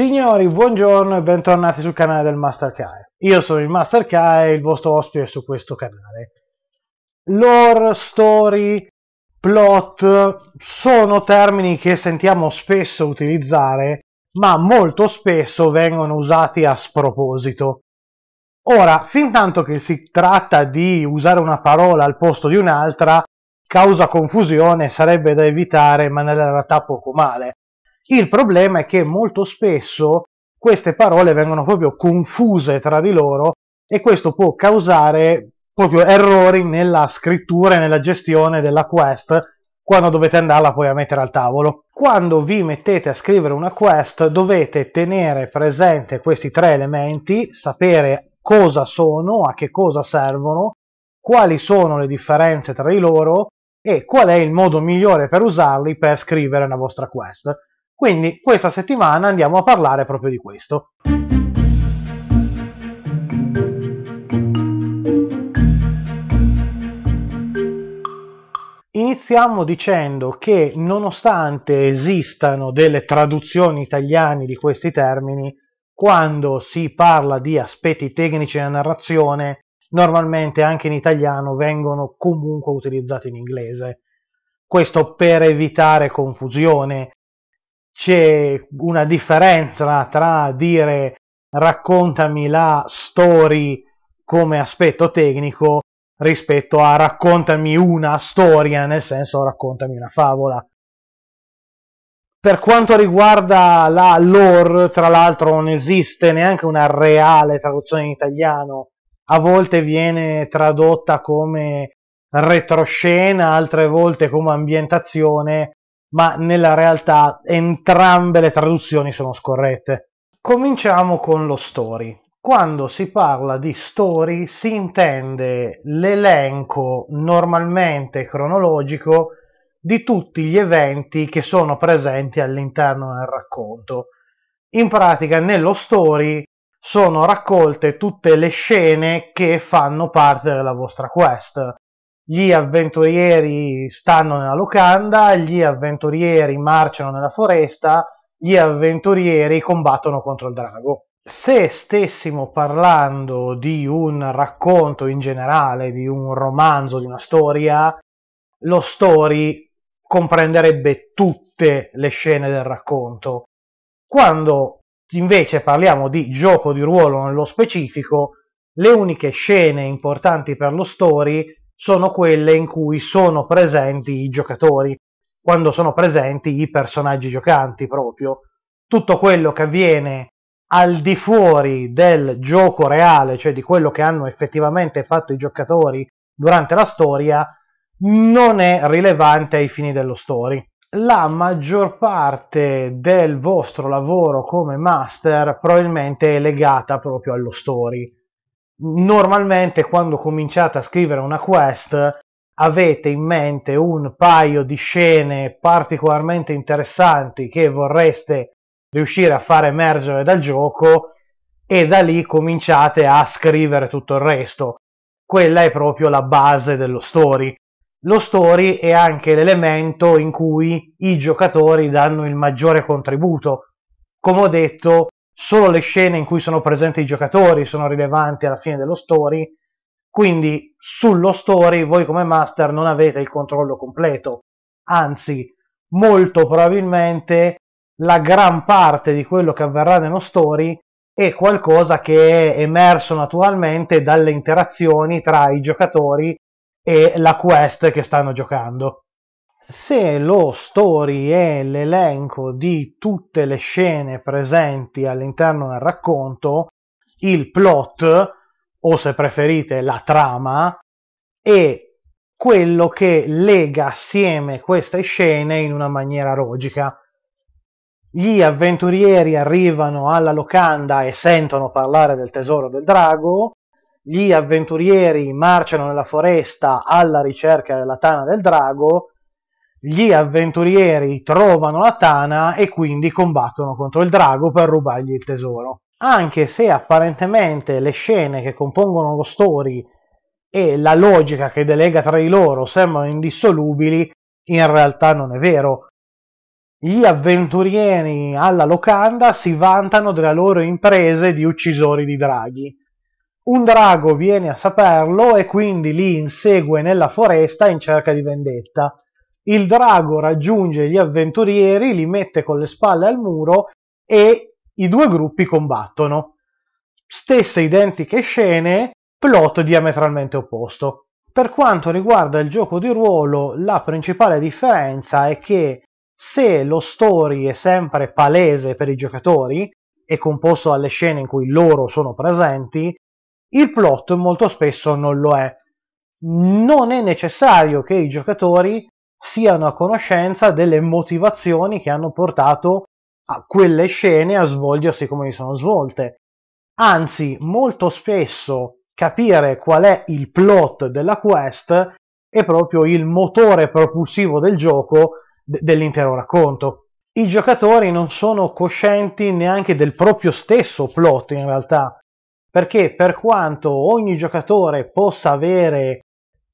Signori, buongiorno e bentornati sul canale del Master Kai. Io sono il Master Kai, il vostro ospite su questo canale. Lore, story, plot sono termini che sentiamo spesso utilizzare, ma molto spesso vengono usati a sproposito. Ora, fin tanto che si tratta di usare una parola al posto di un'altra, causa confusione, sarebbe da evitare, ma nella realtà poco male il problema è che molto spesso queste parole vengono proprio confuse tra di loro e questo può causare proprio errori nella scrittura e nella gestione della quest quando dovete andarla poi a mettere al tavolo. Quando vi mettete a scrivere una quest dovete tenere presente questi tre elementi, sapere cosa sono, a che cosa servono, quali sono le differenze tra di loro e qual è il modo migliore per usarli per scrivere la vostra quest. Quindi questa settimana andiamo a parlare proprio di questo. Iniziamo dicendo che nonostante esistano delle traduzioni italiane di questi termini, quando si parla di aspetti tecnici della narrazione, normalmente anche in italiano vengono comunque utilizzati in inglese. Questo per evitare confusione c'è una differenza tra dire raccontami la story come aspetto tecnico rispetto a raccontami una storia, nel senso raccontami una favola. Per quanto riguarda la lore, tra l'altro non esiste neanche una reale traduzione in italiano, a volte viene tradotta come retroscena, altre volte come ambientazione, ma nella realtà entrambe le traduzioni sono scorrette. Cominciamo con lo story. Quando si parla di story si intende l'elenco normalmente cronologico di tutti gli eventi che sono presenti all'interno del racconto. In pratica nello story sono raccolte tutte le scene che fanno parte della vostra quest gli avventurieri stanno nella locanda, gli avventurieri marciano nella foresta, gli avventurieri combattono contro il drago. Se stessimo parlando di un racconto in generale, di un romanzo, di una storia, lo story comprenderebbe tutte le scene del racconto. Quando invece parliamo di gioco di ruolo nello specifico, le uniche scene importanti per lo story sono quelle in cui sono presenti i giocatori, quando sono presenti i personaggi giocanti proprio. Tutto quello che avviene al di fuori del gioco reale, cioè di quello che hanno effettivamente fatto i giocatori durante la storia, non è rilevante ai fini dello story. La maggior parte del vostro lavoro come master probabilmente è legata proprio allo story normalmente quando cominciate a scrivere una quest avete in mente un paio di scene particolarmente interessanti che vorreste riuscire a far emergere dal gioco e da lì cominciate a scrivere tutto il resto. Quella è proprio la base dello story. Lo story è anche l'elemento in cui i giocatori danno il maggiore contributo. Come ho detto, solo le scene in cui sono presenti i giocatori sono rilevanti alla fine dello story, quindi sullo story voi come master non avete il controllo completo, anzi molto probabilmente la gran parte di quello che avverrà nello story è qualcosa che è emerso naturalmente dalle interazioni tra i giocatori e la quest che stanno giocando se lo story è l'elenco di tutte le scene presenti all'interno del racconto, il plot, o se preferite la trama, è quello che lega assieme queste scene in una maniera logica. Gli avventurieri arrivano alla locanda e sentono parlare del tesoro del drago, gli avventurieri marciano nella foresta alla ricerca della tana del drago, gli avventurieri trovano la tana e quindi combattono contro il drago per rubargli il tesoro. Anche se apparentemente le scene che compongono lo story e la logica che delega tra di loro sembrano indissolubili, in realtà non è vero. Gli avventurieri alla locanda si vantano delle loro imprese di uccisori di draghi. Un drago viene a saperlo e quindi li insegue nella foresta in cerca di vendetta il drago raggiunge gli avventurieri, li mette con le spalle al muro e i due gruppi combattono. Stesse identiche scene, plot diametralmente opposto. Per quanto riguarda il gioco di ruolo, la principale differenza è che se lo story è sempre palese per i giocatori, è composto dalle scene in cui loro sono presenti, il plot molto spesso non lo è. Non è necessario che i giocatori siano a conoscenza delle motivazioni che hanno portato a quelle scene a svolgersi come si sono svolte. Anzi, molto spesso capire qual è il plot della quest è proprio il motore propulsivo del gioco d- dell'intero racconto. I giocatori non sono coscienti neanche del proprio stesso plot in realtà, perché per quanto ogni giocatore possa avere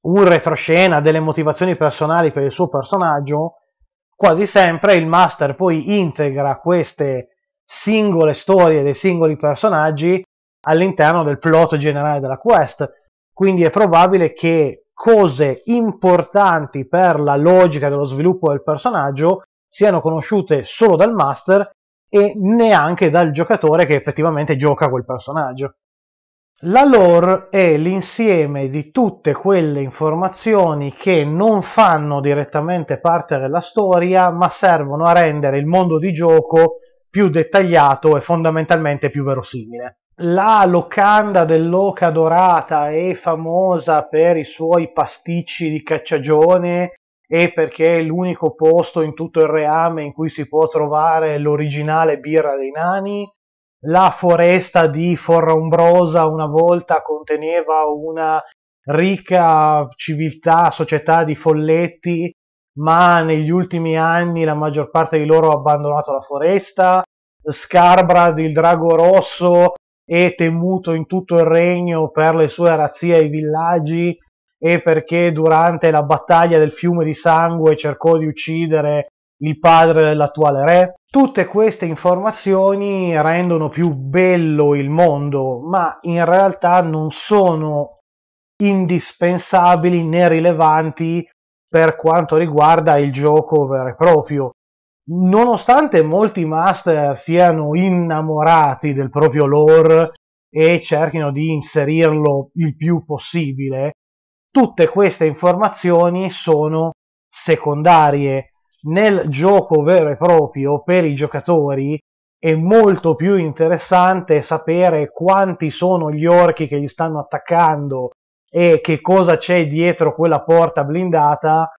un retroscena, delle motivazioni personali per il suo personaggio, quasi sempre il master poi integra queste singole storie dei singoli personaggi all'interno del plot generale della quest. Quindi è probabile che cose importanti per la logica dello sviluppo del personaggio siano conosciute solo dal master e neanche dal giocatore che effettivamente gioca quel personaggio. La lore è l'insieme di tutte quelle informazioni che non fanno direttamente parte della storia, ma servono a rendere il mondo di gioco più dettagliato e fondamentalmente più verosimile. La locanda dell'oca dorata è famosa per i suoi pasticci di cacciagione e perché è l'unico posto in tutto il reame in cui si può trovare l'originale birra dei nani la foresta di Forra Umbrosa una volta conteneva una ricca civiltà, società di folletti, ma negli ultimi anni la maggior parte di loro ha abbandonato la foresta. Scarbrad, il drago rosso, è temuto in tutto il regno per le sue razzie ai villaggi e perché durante la battaglia del fiume di sangue cercò di uccidere il padre dell'attuale re. Tutte queste informazioni rendono più bello il mondo, ma in realtà non sono indispensabili né rilevanti per quanto riguarda il gioco vero e proprio. Nonostante molti master siano innamorati del proprio lore e cerchino di inserirlo il più possibile, tutte queste informazioni sono secondarie nel gioco vero e proprio per i giocatori è molto più interessante sapere quanti sono gli orchi che gli stanno attaccando e che cosa c'è dietro quella porta blindata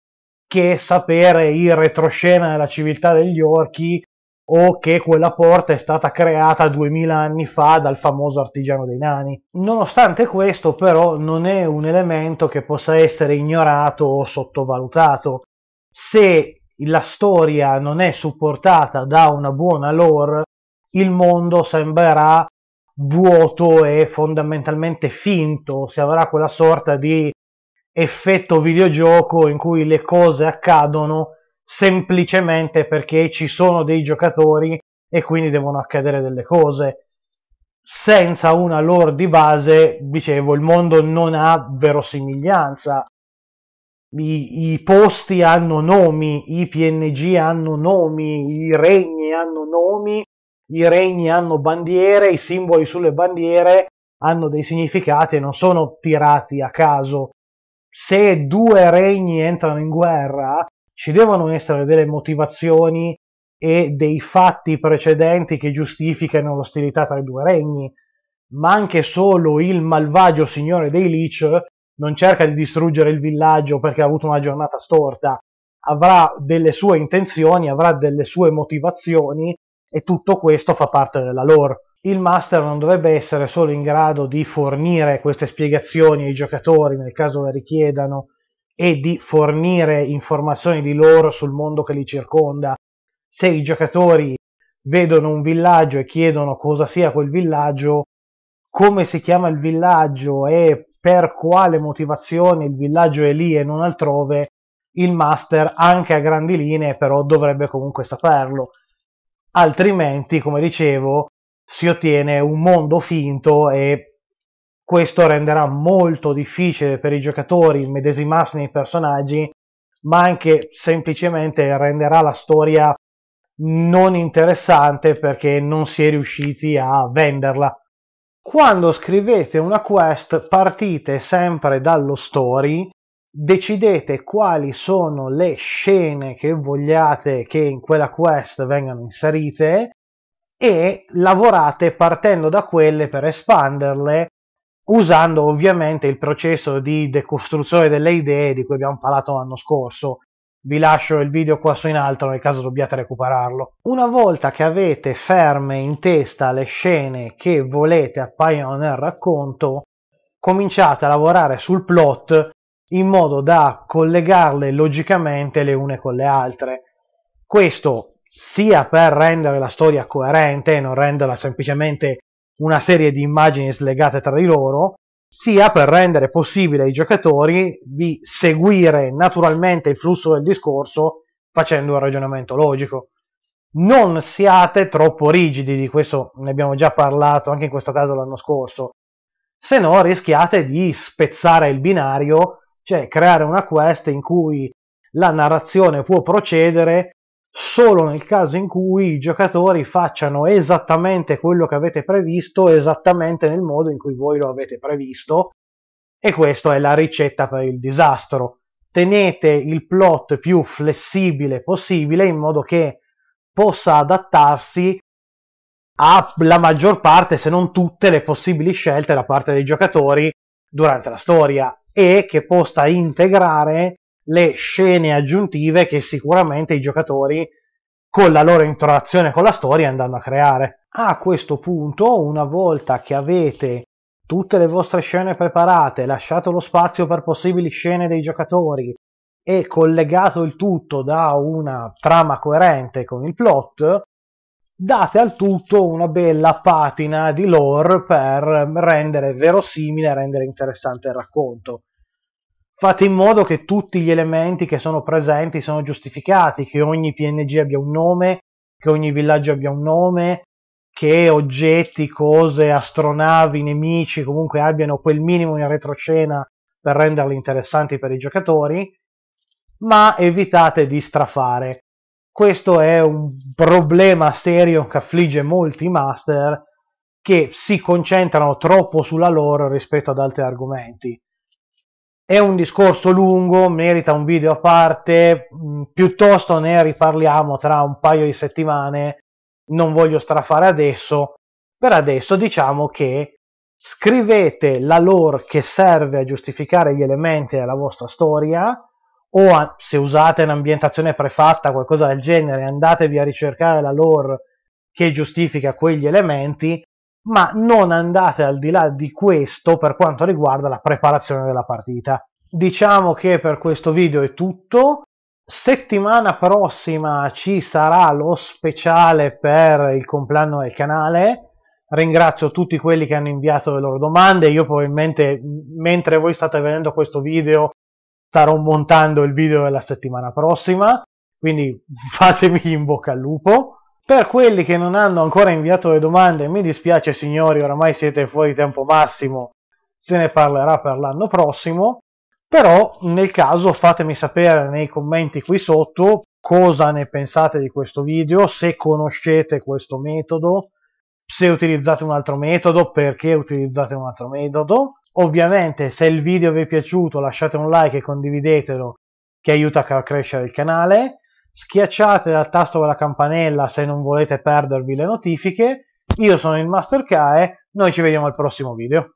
che sapere il retroscena della civiltà degli orchi o che quella porta è stata creata duemila anni fa dal famoso artigiano dei nani. Nonostante questo, però, non è un elemento che possa essere ignorato o sottovalutato. Se la storia non è supportata da una buona lore, il mondo sembrerà vuoto e fondamentalmente finto, si avrà quella sorta di effetto videogioco in cui le cose accadono semplicemente perché ci sono dei giocatori e quindi devono accadere delle cose. Senza una lore di base, dicevo, il mondo non ha verosimiglianza i, i posti hanno nomi, i PNG hanno nomi, i regni hanno nomi, i regni hanno bandiere, i simboli sulle bandiere hanno dei significati e non sono tirati a caso. Se due regni entrano in guerra, ci devono essere delle motivazioni e dei fatti precedenti che giustificano l'ostilità tra i due regni, ma anche solo il malvagio signore dei Lich non cerca di distruggere il villaggio perché ha avuto una giornata storta, avrà delle sue intenzioni, avrà delle sue motivazioni e tutto questo fa parte della lore. Il master non dovrebbe essere solo in grado di fornire queste spiegazioni ai giocatori nel caso le richiedano e di fornire informazioni di loro sul mondo che li circonda. Se i giocatori vedono un villaggio e chiedono cosa sia quel villaggio, come si chiama il villaggio e per quale motivazione il villaggio è lì e non altrove, il master anche a grandi linee però dovrebbe comunque saperlo. Altrimenti, come dicevo, si ottiene un mondo finto e questo renderà molto difficile per i giocatori immedesimarsi nei personaggi, ma anche semplicemente renderà la storia non interessante perché non si è riusciti a venderla. Quando scrivete una quest partite sempre dallo story, decidete quali sono le scene che vogliate che in quella quest vengano inserite e lavorate partendo da quelle per espanderle usando ovviamente il processo di decostruzione delle idee di cui abbiamo parlato l'anno scorso, vi lascio il video qua su in alto nel caso dobbiate recuperarlo. Una volta che avete ferme in testa le scene che volete appaiono nel racconto, cominciate a lavorare sul plot in modo da collegarle logicamente le une con le altre. Questo sia per rendere la storia coerente e non renderla semplicemente una serie di immagini slegate tra di loro, sia per rendere possibile ai giocatori di seguire naturalmente il flusso del discorso facendo un ragionamento logico. Non siate troppo rigidi, di questo ne abbiamo già parlato anche in questo caso l'anno scorso, se no rischiate di spezzare il binario, cioè creare una quest in cui la narrazione può procedere solo nel caso in cui i giocatori facciano esattamente quello che avete previsto, esattamente nel modo in cui voi lo avete previsto, e questa è la ricetta per il disastro. Tenete il plot più flessibile possibile in modo che possa adattarsi alla maggior parte, se non tutte, le possibili scelte da parte dei giocatori durante la storia e che possa integrare le scene aggiuntive che sicuramente i giocatori con la loro interazione con la storia andranno a creare. A questo punto, una volta che avete tutte le vostre scene preparate, lasciato lo spazio per possibili scene dei giocatori e collegato il tutto da una trama coerente con il plot, date al tutto una bella patina di lore per rendere verosimile, rendere interessante il racconto fate in modo che tutti gli elementi che sono presenti sono giustificati, che ogni PNG abbia un nome, che ogni villaggio abbia un nome, che oggetti, cose, astronavi, nemici comunque abbiano quel minimo in retroscena per renderli interessanti per i giocatori, ma evitate di strafare. Questo è un problema serio che affligge molti master che si concentrano troppo sulla lore rispetto ad altri argomenti è un discorso lungo, merita un video a parte, mm, piuttosto ne riparliamo tra un paio di settimane, non voglio strafare adesso, per adesso diciamo che scrivete la lore che serve a giustificare gli elementi della vostra storia, o a, se usate un'ambientazione prefatta, qualcosa del genere, andatevi a ricercare la lore che giustifica quegli elementi ma non andate al di là di questo per quanto riguarda la preparazione della partita. Diciamo che per questo video è tutto. Settimana prossima ci sarà lo speciale per il compleanno del canale. Ringrazio tutti quelli che hanno inviato le loro domande. Io probabilmente, mentre voi state vedendo questo video, starò montando il video della settimana prossima. Quindi fatemi in bocca al lupo. Per quelli che non hanno ancora inviato le domande, mi dispiace signori, oramai siete fuori tempo massimo, se ne parlerà per l'anno prossimo, però nel caso fatemi sapere nei commenti qui sotto cosa ne pensate di questo video, se conoscete questo metodo, se utilizzate un altro metodo, perché utilizzate un altro metodo. Ovviamente se il video vi è piaciuto lasciate un like e condividetelo che aiuta a crescere il canale schiacciate dal tasto della campanella se non volete perdervi le notifiche. Io sono il Master Kae, noi ci vediamo al prossimo video.